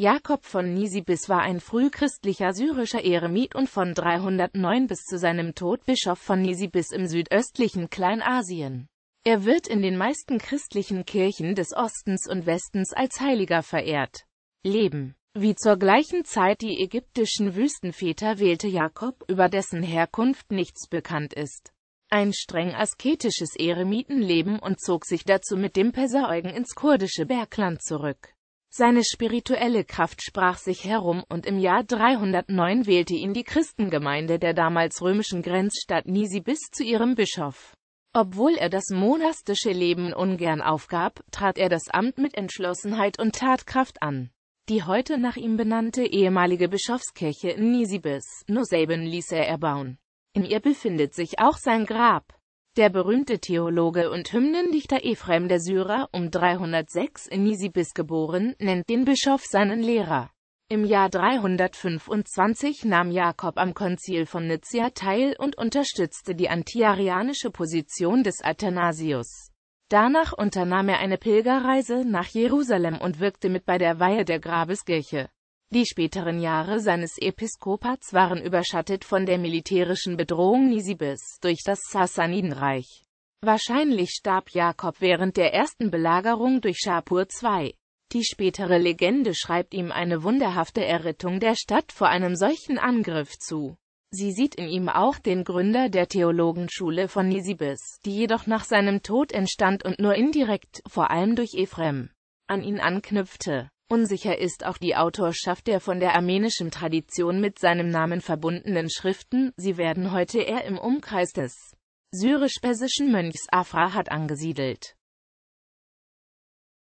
Jakob von Nisibis war ein frühchristlicher syrischer Eremit und von 309 bis zu seinem Tod Bischof von Nisibis im südöstlichen Kleinasien. Er wird in den meisten christlichen Kirchen des Ostens und Westens als Heiliger verehrt. Leben Wie zur gleichen Zeit die ägyptischen Wüstenväter wählte Jakob, über dessen Herkunft nichts bekannt ist, ein streng asketisches Eremitenleben und zog sich dazu mit dem Perser Eugen ins kurdische Bergland zurück. Seine spirituelle Kraft sprach sich herum und im Jahr 309 wählte ihn die Christengemeinde der damals römischen Grenzstadt Nisi bis zu ihrem Bischof. Obwohl er das monastische Leben ungern aufgab, trat er das Amt mit Entschlossenheit und Tatkraft an. Die heute nach ihm benannte ehemalige Bischofskirche in Nisibis, Nuseben ließ er erbauen. In ihr befindet sich auch sein Grab. Der berühmte Theologe und Hymnendichter Ephrem der Syrer, um 306 in Nisibis geboren, nennt den Bischof seinen Lehrer. Im Jahr 325 nahm Jakob am Konzil von Nizia teil und unterstützte die antiarianische Position des Athanasius. Danach unternahm er eine Pilgerreise nach Jerusalem und wirkte mit bei der Weihe der Grabeskirche. Die späteren Jahre seines Episkopats waren überschattet von der militärischen Bedrohung Nisibis durch das Sassanidenreich. Wahrscheinlich starb Jakob während der ersten Belagerung durch Schapur II. Die spätere Legende schreibt ihm eine wunderhafte Errettung der Stadt vor einem solchen Angriff zu. Sie sieht in ihm auch den Gründer der Theologenschule von Nisibis, die jedoch nach seinem Tod entstand und nur indirekt, vor allem durch Ephrem, an ihn anknüpfte. Unsicher ist auch die Autorschaft der von der armenischen Tradition mit seinem Namen verbundenen Schriften, sie werden heute eher im Umkreis des syrisch-persischen Mönchs Afra hat angesiedelt